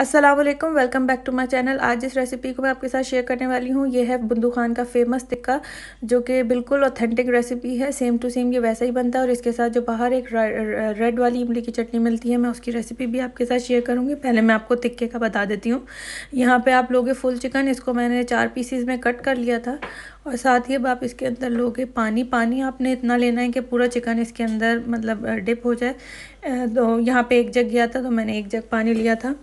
Aslam welcome back to my channel आज इस recipe को मैं आपके साथ शेयर करने वाली हूँ ये है बुंदू खान का फेमस टिक्का जो कि बिल्कुल ऑथेंटिक रेसिपी है सेम टू सेम ये वैसा ही बनता है और इसके साथ जो बाहर एक रेड वाली इमली की चटनी मिलती है मैं उसकी रेसिपी भी आपके साथ शेयर करूँगी पहले मैं आपको टिक्के का बता देती हूँ यहाँ पर आप लोगे फुल चिकन इसको मैंने चार पीसीज में कट कर लिया था और साथ ही अब आप इसके अंदर लोगे पानी पानी आपने इतना लेना है कि पूरा चिकन इसके अंदर मतलब डिप हो जाए तो यहाँ पर एक जग गया था तो मैंने एक जग पानी लिया था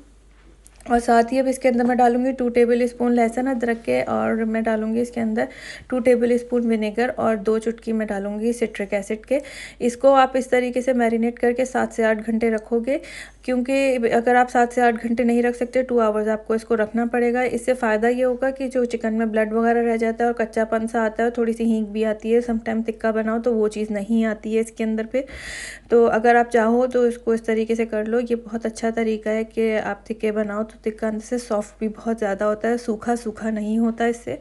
और साथ ही अब इसके अंदर मैं डालूंगी टू टेबल स्पून लहसुन अदरक के और मैं डालूंगी इसके अंदर टू टेबल स्पून विनेगर और दो चुटकी मैं डालूंगी सिट्रिक एसिड के इसको आप इस तरीके से मैरिनेट करके सात से आठ घंटे रखोगे क्योंकि अगर आप सात से आठ घंटे नहीं रख सकते टू आवर्स आपको इसको रखना पड़ेगा इससे फ़ायदा ये होगा कि जो चिकन में ब्लड वगैरह रह जाता है और कच्चापन सा आता है थोड़ी सी हींग भी आती है समटाइम तिक्का बनाओ तो वो चीज़ नहीं आती है इसके अंदर फिर तो अगर आप चाहो तो इसको इस तरीके से कर लो ये बहुत अच्छा तरीका है कि आप तिक्के बनाओ तो तो तिक्का अंदर से सॉफ्ट भी बहुत ज़्यादा होता है सूखा सूखा नहीं होता इससे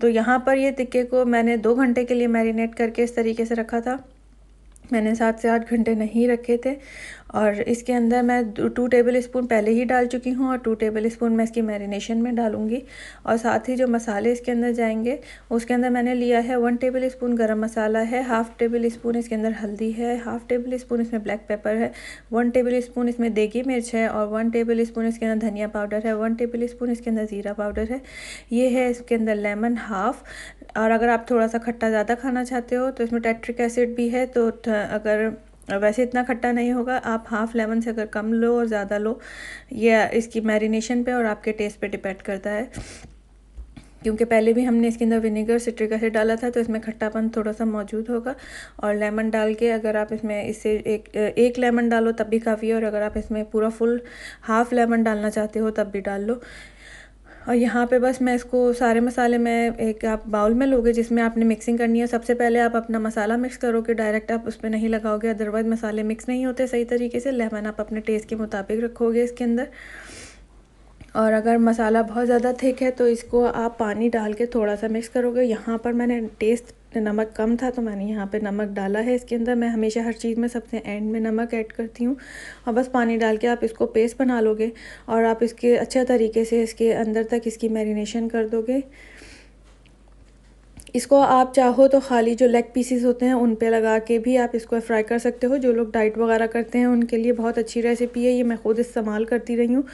तो यहाँ पर ये तिक्के को मैंने दो घंटे के लिए मैरिनेट करके इस तरीके से रखा था मैंने सात से आठ घंटे नहीं रखे थे और इसके अंदर मैं टू टेबल स्पून पहले ही डाल चुकी हूँ और टू टेबल स्पून मैं इसकी मैरिनेशन में डालूंगी और साथ ही जो मसाले इसके अंदर जाएंगे उसके अंदर मैंने लिया है वन टेबल स्पून गर्म मसाला है हाफ़ टेबल स्पून इसके अंदर हल्दी है हाफ़ टेबल स्पून इसमें ब्लैक पेपर है वन टेबल स्पून इसमें देगी मिर्च है और वन टेबल स्पून इसके अंदर धनिया पाउडर है वन टेबल स्पून इसके अंदर ज़ीरा पाउडर है ये है इसके अंदर लेमन हाफ और अगर आप थोड़ा सा खट्टा ज़्यादा खाना चाहते हो तो इसमें टेट्रिक एसिड भी है तो अगर वैसे इतना खट्टा नहीं होगा आप हाफ लेमन से अगर कम लो और ज़्यादा लो या इसकी मैरिनेशन पे और आपके टेस्ट पे डिपेंड करता है क्योंकि पहले भी हमने इसके अंदर विनेगर सिट्रिक एसिड डाला था तो इसमें खट्टापन थोड़ा सा मौजूद होगा और लेमन डाल के अगर आप इसमें इससे एक एक लेमन डालो तब भी काफ़ी है और अगर आप इसमें पूरा फुल हाफ लेमन डालना चाहते हो तब भी डाल लो और यहाँ पे बस मैं इसको सारे मसाले मैं एक आप बाउल में लोगे जिसमें आपने मिक्सिंग करनी है सबसे पहले आप अपना मसाला मिक्स करोगे डायरेक्ट आप उस पर नहीं लगाओगे अदरवाइज मसाले मिक्स नहीं होते सही तरीके से लेमन आप अपने टेस्ट के मुताबिक रखोगे इसके अंदर और अगर मसाला बहुत ज़्यादा थिक है तो इसको आप पानी डाल के थोड़ा सा मिक्स करोगे यहाँ पर मैंने टेस्ट नमक कम था तो मैंने यहाँ पे नमक डाला है इसके अंदर मैं हमेशा हर चीज़ में सबसे एंड में नमक ऐड करती हूँ और बस पानी डाल के आप इसको पेस्ट बना लोगे और आप इसके अच्छे तरीके से इसके अंदर तक इसकी मैरिनेशन कर दोगे इसको आप चाहो तो खाली जो लेग पीसीस होते हैं उन पे लगा के भी आप इसको फ्राई कर सकते हो जो लोग डाइट वगैरह करते हैं उनके लिए बहुत अच्छी रेसिपी है ये मैं ख़ुद इस्तेमाल करती रही हूँ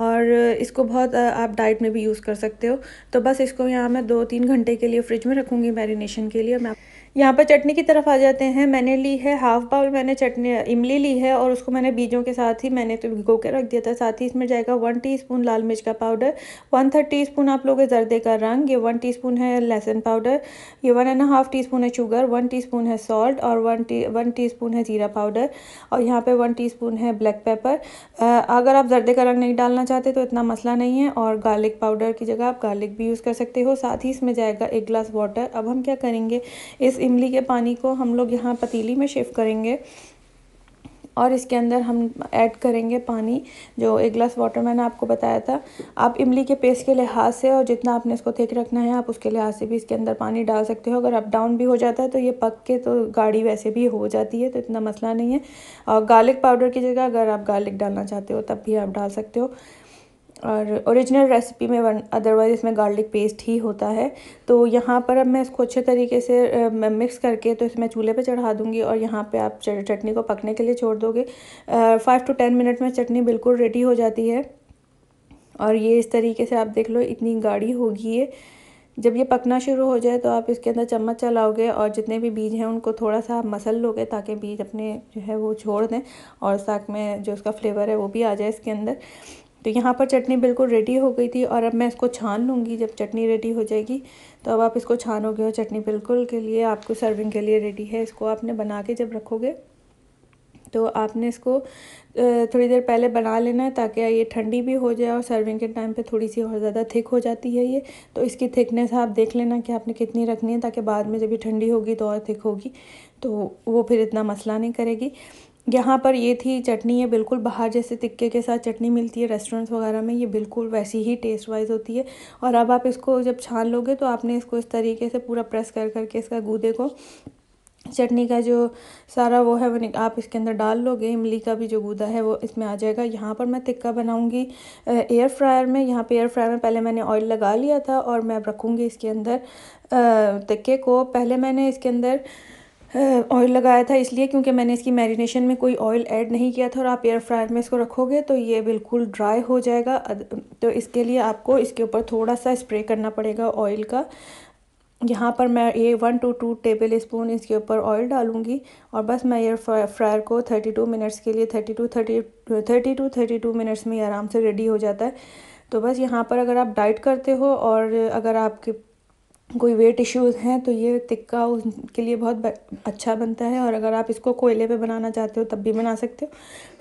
और इसको बहुत आप डाइट में भी यूज़ कर सकते हो तो बस इसको यहाँ मैं दो तीन घंटे के लिए फ्रिज में रखूँगी मैरिनेशन के लिए मैं यहाँ पर चटनी की तरफ आ जाते हैं मैंने ली है हाफ बाउल मैंने चटनी इमली ली है और उसको मैंने बीजों के साथ ही मैंने तो भिगो के रख दिया था साथ ही इसमें जाएगा वन टीस्पून लाल मिर्च का powder one third teaspoon आप लोग जर्दे का रंग ये वन टी है लहसन पाउडर ये one and half teaspoon है शुगर वन टी स्पून है सॉल्ट और one tea one teaspoon है जीरा पाउडर और यहाँ पर वन टी स्पून है ब्लैक पेपर अगर आप जर्दे का रंग नहीं डालना चाहते तो इतना मसला नहीं है और गार्लिक पाउडर की जगह आप गार्लिक भी यूज़ कर सकते हो साथ ही इसमें जाएगा एक ग्लास वाटर अब हम क्या करेंगे इस इमली के पानी को हम लोग यहाँ पतीली में शिफ्ट करेंगे और इसके अंदर हम ऐड करेंगे पानी जो एक ग्लास वाटर मैंने आपको बताया था आप इमली के पेस्ट के लिहाज से और जितना आपने इसको थिक रखना है आप उसके लिहाज से भी इसके अंदर पानी डाल सकते हो अगर अप डाउन भी हो जाता है तो ये पक के तो गाढ़ी वैसे भी हो जाती है तो इतना मसला नहीं है और गार्लिक पाउडर की जगह अगर आप गार्लिक डालना चाहते हो तब भी आप डाल सकते हो और ओरिजिनल रेसिपी में वन अदरवाइज़ इसमें गार्लिक पेस्ट ही होता है तो यहाँ पर अब मैं इसको अच्छे तरीके से मिक्स करके तो इसमें चूल्हे पे चढ़ा दूँगी और यहाँ पे आप चटनी को पकने के लिए छोड़ दोगे फाइव टू टेन मिनट में चटनी बिल्कुल रेडी हो जाती है और ये इस तरीके से आप देख लो इतनी गाढ़ी होगी ये जब ये पकना शुरू हो जाए तो आप इसके अंदर चम्मच चलाओगे और जितने भी बीज हैं उनको थोड़ा सा मसल लोगे ताकि बीज अपने जो है वो छोड़ दें और साग में जो उसका फ्लेवर है वो भी आ जाए इसके अंदर तो यहाँ पर चटनी बिल्कुल रेडी हो गई थी और अब मैं इसको छान लूँगी जब चटनी रेडी हो जाएगी तो अब आप इसको छानोगे और चटनी बिल्कुल के लिए आपको सर्विंग के लिए रेडी है इसको आपने बना के जब रखोगे तो आपने इसको थोड़ी देर पहले बना लेना है ताकि ये ठंडी भी हो जाए और सर्विंग के टाइम पे थोड़ी सी और ज़्यादा थिक हो जाती है ये तो इसकी थिकनेस आप देख लेना कि आपने कितनी रखनी है ताकि बाद में जब ये ठंडी होगी तो और थिक होगी तो वो फिर इतना मसला नहीं करेगी यहाँ पर ये थी चटनी ये बिल्कुल बाहर जैसे तिक्के के साथ चटनी मिलती है रेस्टोरेंट्स वगैरह में ये बिल्कुल वैसी ही टेस्ट वाइज होती है और अब आप इसको जब छान लोगे तो आपने इसको इस तरीके से पूरा प्रेस कर करके इसका गूदे को चटनी का जो सारा वो है वो आप इसके अंदर डाल लोगे इमली का भी जो गूदा है वो इसमें आ जाएगा यहाँ पर मैं तिक्का बनाऊँगी एयर फ्रायर में यहाँ पे एयर फ्रायर में पहले मैंने ऑयल लगा लिया था और मैं अब रखूँगी इसके अंदर तिक्के को पहले मैंने इसके अंदर ऑयल लगाया था इसलिए क्योंकि मैंने इसकी मैरिनेशन में कोई ऑयल ऐड नहीं किया था और आप एयर फ्रायर में इसको रखोगे तो ये बिल्कुल ड्राई हो जाएगा तो इसके लिए आपको इसके ऊपर थोड़ा सा स्प्रे करना पड़ेगा ऑयल का यहाँ पर मैं ये one two two tablespoon इसके ऊपर ऑयल डालूंगी और बस मैं एयर फ्रायर को थर्टी टू मिनट्स के लिए thirty two thirty thirty two thirty two minutes में आराम से रेडी हो जाता है तो बस यहाँ पर अगर आप डाइट करते हो और अगर आपके कोई वेट इश्यूज़ हैं तो ये तिक्का उनके लिए बहुत अच्छा बनता है और अगर आप इसको कोयले पे बनाना चाहते हो तब भी बना सकते हो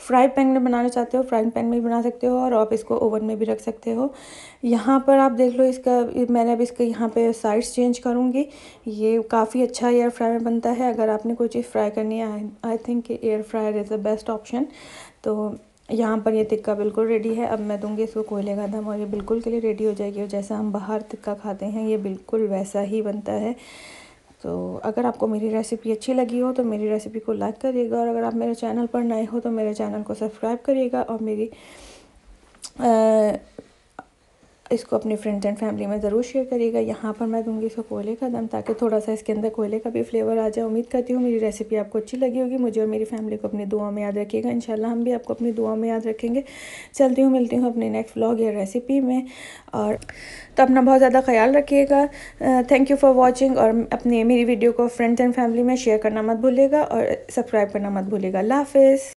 फ्राई पैन में बनाना चाहते हो फ्राइंग पैन में भी बना सकते हो और आप इसको ओवन में भी रख सकते हो यहाँ पर आप देख लो इसका मैंने अब इसके यहाँ पे साइड्स चेंज करूँगी ये काफ़ी अच्छा एयर फ्राई में बनता है अगर आपने कोई चीज़ फ्राई करनी है I think air fryer is the best option तो यहाँ पर ये टिक्का बिल्कुल रेडी है अब मैं दूंगी इसको कोयले का दम और ये बिल्कुल के लिए रेडी हो जाएगी और जैसा हम बाहर टिक्का खाते हैं ये बिल्कुल वैसा ही बनता है तो अगर आपको मेरी रेसिपी अच्छी लगी हो तो मेरी रेसिपी को लाइक करिएगा और अगर आप मेरे चैनल पर नए हो तो मेरे चैनल को सब्सक्राइब करिएगा और मेरी आ, इसको अपने फ्रेंड्स एंड फैमिली में ज़रूर शेयर करिएगा यहाँ पर मैं दूंगी इसको कोयले का दम ताकि थोड़ा सा इसके अंदर कोयले का भी फ्लेवर आ जाए उम्मीद करती हूँ मेरी रेसिपी आपको अच्छी लगी होगी मुझे और मेरी फैमिली को अपनी दुआ में याद रखिएगा इंशाल्लाह हम भी आपको अपनी दुआ में याद रखेंगे चलती हूँ मिलती हूँ अपने नेक्स्ट ब्लॉग या रेसिपी में और तो अपना बहुत ज़्यादा ख्याल रखिएगा थैंक यू फॉर वॉचिंग और अपने मेरी वीडियो को फ्रेंड्स एंड फैमिली में शेयर करना मत भूलेगा और सब्सक्राइब करना मत भूलेगा अल्लाह हाफिज़